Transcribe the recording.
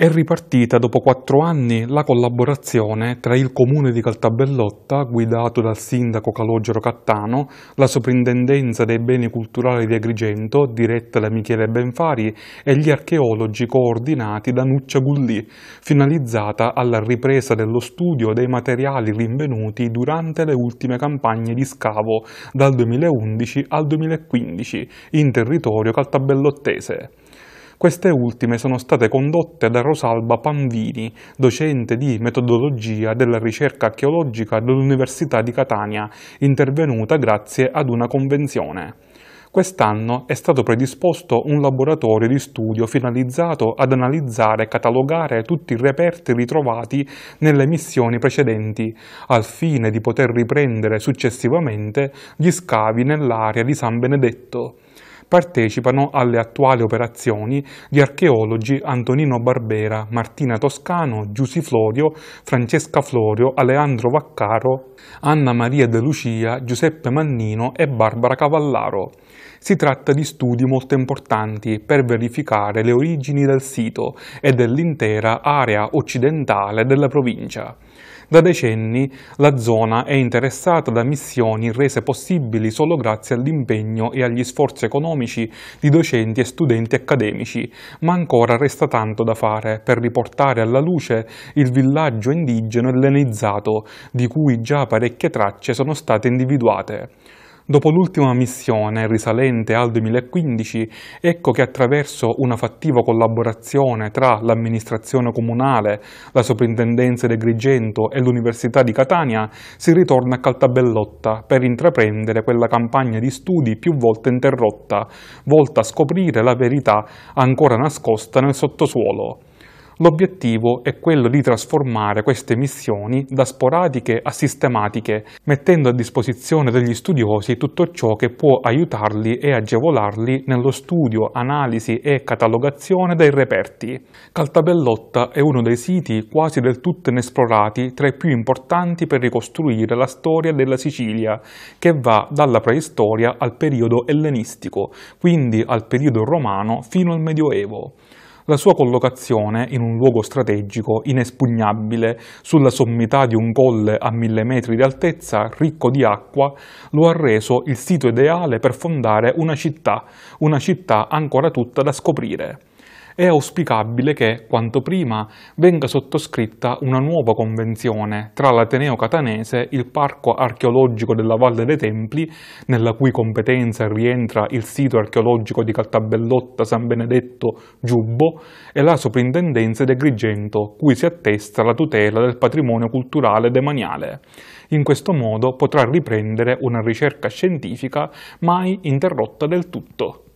È ripartita dopo quattro anni la collaborazione tra il comune di Caltabellotta, guidato dal sindaco Calogero Cattano, la soprintendenza dei beni culturali di Agrigento, diretta da Michele Benfari, e gli archeologi coordinati da Nuccia Gullì, finalizzata alla ripresa dello studio dei materiali rinvenuti durante le ultime campagne di scavo dal 2011 al 2015 in territorio caltabellottese. Queste ultime sono state condotte da Rosalba Panvini, docente di metodologia della ricerca archeologica dell'Università di Catania, intervenuta grazie ad una convenzione. Quest'anno è stato predisposto un laboratorio di studio finalizzato ad analizzare e catalogare tutti i reperti ritrovati nelle missioni precedenti, al fine di poter riprendere successivamente gli scavi nell'area di San Benedetto partecipano alle attuali operazioni gli archeologi Antonino Barbera, Martina Toscano, Giussi Florio, Francesca Florio, Aleandro Vaccaro, Anna Maria De Lucia, Giuseppe Mannino e Barbara Cavallaro. Si tratta di studi molto importanti per verificare le origini del sito e dell'intera area occidentale della provincia. Da decenni la zona è interessata da missioni rese possibili solo grazie all'impegno e agli sforzi economici di docenti e studenti accademici, ma ancora resta tanto da fare per riportare alla luce il villaggio indigeno ellenizzato di cui già parecchie tracce sono state individuate. Dopo l'ultima missione, risalente al 2015, ecco che attraverso una fattiva collaborazione tra l'amministrazione comunale, la soprintendenza di Agrigento e l'Università di Catania, si ritorna a Caltabellotta per intraprendere quella campagna di studi più volte interrotta, volta a scoprire la verità ancora nascosta nel sottosuolo. L'obiettivo è quello di trasformare queste missioni da sporadiche a sistematiche, mettendo a disposizione degli studiosi tutto ciò che può aiutarli e agevolarli nello studio, analisi e catalogazione dei reperti. Caltabellotta è uno dei siti quasi del tutto inesplorati tra i più importanti per ricostruire la storia della Sicilia, che va dalla preistoria al periodo ellenistico, quindi al periodo romano fino al Medioevo la sua collocazione in un luogo strategico inespugnabile sulla sommità di un colle a mille metri di altezza, ricco di acqua, lo ha reso il sito ideale per fondare una città, una città ancora tutta da scoprire è auspicabile che quanto prima venga sottoscritta una nuova convenzione tra l'Ateneo Catanese, il Parco archeologico della Valle dei Templi, nella cui competenza rientra il sito archeologico di Caltabellotta, San Benedetto, Giubbo, e la Soprintendenza di Agrigento, cui si attesta la tutela del patrimonio culturale demaniale. In questo modo potrà riprendere una ricerca scientifica mai interrotta del tutto.